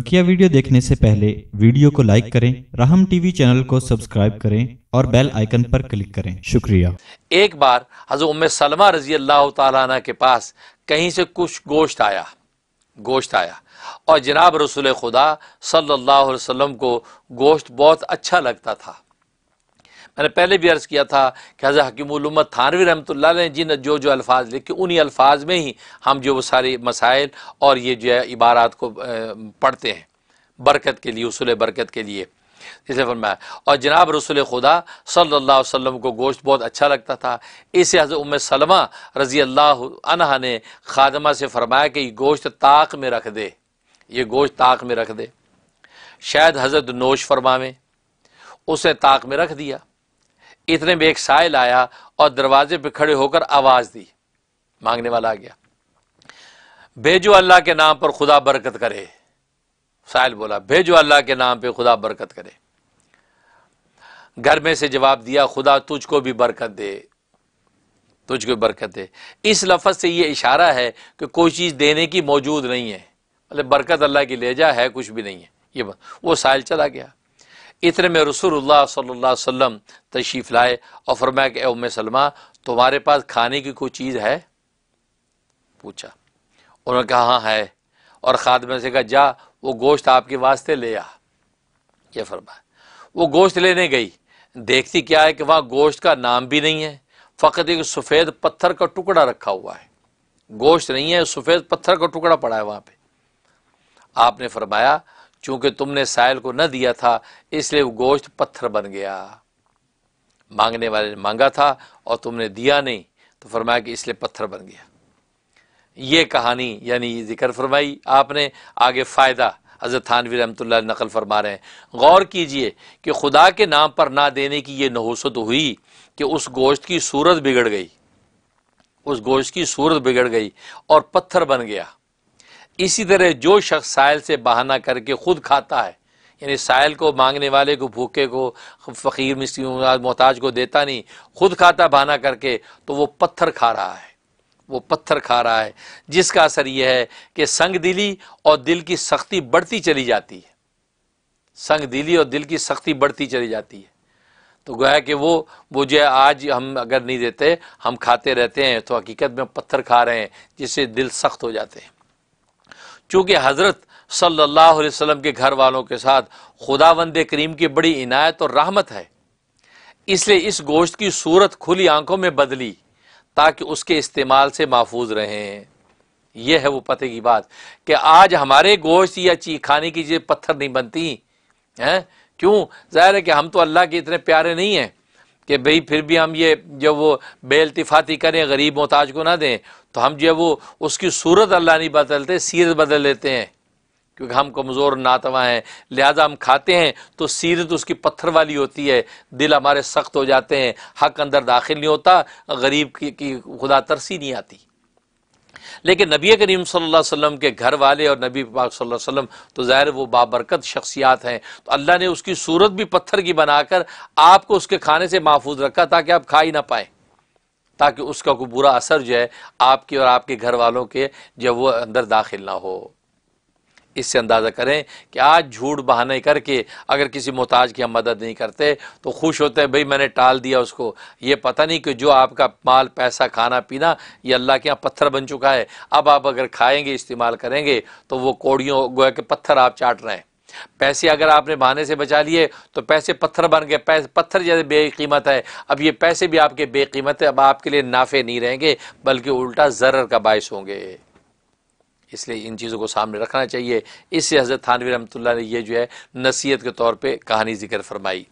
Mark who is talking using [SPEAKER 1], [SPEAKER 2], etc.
[SPEAKER 1] बकिया वीडियो देखने से पहले वीडियो को लाइक करें राहम टीवी चैनल को सब्सक्राइब करें और बेल आइकन पर क्लिक करें शुक्रिया एक बार हजर उम्म सलमा रजी अल्लाह तला के पास कहीं से कुछ गोश्त आया गोश्त आया और जनाब रसुल खुदा सल्लाम को गोश्त बहुत अच्छा लगता था मैंने पहले भी अर्ज़ किया था कि हज़र हकीमत थानवी रहमत ने जिन जो जो अल्फाज लिखे उन्हीं अल्फाज में ही हम जो वो सारे मसाइल और ये जो है इबारात को पढ़ते हैं बरकत के लिए उसूल बरकत के लिए इसलिए फरमाया और जनाब रसूल खुदा सल्ला वसम को गोश्त बहुत अच्छा लगता था इसे हज़र उम सलमा रज़ी अल्लाह अनहा ने खादमा से फरमाया कि गोश्त ताक में रख दे ये गोश्त ताक में रख दे शायद हज़रत नोश फरमावे उसे ताक में रख दिया इतने में एक साइल आया और दरवाजे पर खड़े होकर आवाज दी मांगने वाला आ गया भेजो अल्लाह के नाम पर खुदा बरकत करे साइल बोला भेजो अल्लाह के नाम पर खुदा बरकत करे घर में से जवाब दिया खुदा तुझको भी बरकत दे तुझको बरकत दे इस लफज से यह इशारा है कि कोई चीज़ देने की मौजूद नहीं है मतलब बरकत अल्लाह की ले जा है कुछ भी नहीं है ये वो साइल चला गया इतने में रसूलुल्लाह सल्लल्लाहु अलैहि वसल्लम तशरीफ़ लाए और फरमाया कि उम्मे सलमा तुम्हारे पास खाने की कोई चीज़ है पूछा उन्होंने कहा हाँ है और खादमे से कहा जा वो गोश्त आपके वास्ते ले आ ये फरमाया वो गोश्त लेने गई देखती क्या है कि वहाँ गोश्त का नाम भी नहीं है फ़कत एक सफ़ेद पत्थर का टुकड़ा रखा हुआ है गोश्त नहीं है सफ़ेद पत्थर का टुकड़ा पड़ा है वहाँ पर आपने फरमाया चूंकि तुमने साइल को न दिया था इसलिए वो गोश्त पत्थर बन गया मांगने वाले ने मांगा था और तुमने दिया नहीं तो फरमाया कि इसलिए पत्थर बन गया ये कहानी यानी ये जिक्र फरमाई आपने आगे फ़ायदा हज़रत थानवी रहमत नकल फरमा रहे हैं गौर कीजिए कि खुदा के नाम पर ना देने की ये नहूसत हुई कि उस गोश्त की सूरत बिगड़ गई उस गोश्त की सूरत बिगड़ गई और पत्थर बन गया इसी तरह जो शख्स साइल से बहाना करके खुद खाता है यानी साइल को मांगने वाले को भूखे को फ़कीर मिस्त्री मोहताज को देता नहीं खुद खाता बहाना करके तो वो पत्थर खा रहा है वो पत्थर खा रहा है जिसका असर यह है कि संग दिली और दिल की सख्ती बढ़ती चली जाती है संग दिली और दिल की सख्ती बढ़ती चली जाती है तो गोया कि वो वो जो है आज हम अगर नहीं देते हम खाते रहते हैं तो हकीकत में पत्थर खा रहे हैं जिससे दिल सख्त हो जाते हैं चूँकि हज़रत सल्लल्लाहु अलैहि वसल्लम के घर वालों के साथ खुदा वंद करीम की बड़ी इनायत और राहमत है इसलिए इस गोश्त की सूरत खुली आंखों में बदली ताकि उसके इस्तेमाल से महफूज रहें यह है वो पते की बात कि आज हमारे गोश्त या ची खाने की चीज़ें पत्थर नहीं बनती हैं क्यों ज़ाहिर है कि हम तो अल्लाह के इतने प्यारे नहीं हैं कि भाई फिर भी हम ये जब वो बेल्तफाती करें गरीब मोहताज को ना दें तो हम जो है वो उसकी सूरत अल्लाह नहीं बदलते सीरत बदल लेते हैं क्योंकि हम कमज़ोर नातवा हैं लिहाजा हम खाते हैं तो सीरत उसकी पत्थर वाली होती है दिल हमारे सख्त हो जाते हैं हक अंदर दाखिल नहीं होता गरीब की, की खुदा तरसी नहीं आती लेकिन नबी करीम सल्लल्लाहु अलैहि वसल्लम के घर वाले और नबी पाक सल्लल्लाहु अलैहि वसल्लम तो ज़ाहिर वो बाबरकत शख्सियात हैं तो अल्लाह ने उसकी सूरत भी पत्थर की बनाकर आपको उसके खाने से महफूज रखा ताकि आप खा ही ना पाए ताकि उसका कोई बुरा असर जो है आपके और आपके घर वालों के जब वो अंदर दाखिल ना हो इससे अंदाज़ा करें कि आज झूठ बहाने करके अगर किसी मोहताज की हम मदद नहीं करते तो खुश होते हैं भाई मैंने टाल दिया उसको ये पता नहीं कि जो आपका माल पैसा खाना पीना ये अल्लाह के यहाँ पत्थर बन चुका है अब आप अगर खाएंगे इस्तेमाल करेंगे तो वो कोड़ियों गोए के पत्थर आप चाट रहे हैं पैसे अगर आपने बहाने से बचा लिए तो पैसे पत्थर बन गए पत्थर जैसे बेकीमत है अब ये पैसे भी आपके बेकीमत है अब आपके लिए नाफे नहीं रहेंगे बल्कि उल्टा ज़र्र का बायस होंगे इसलिए इन चीज़ों को सामने रखना चाहिए इससे हज़रत थानवी रमतुल्ला ने यह जो है नसीहत के तौर पर कहानी जिक्र फरमाई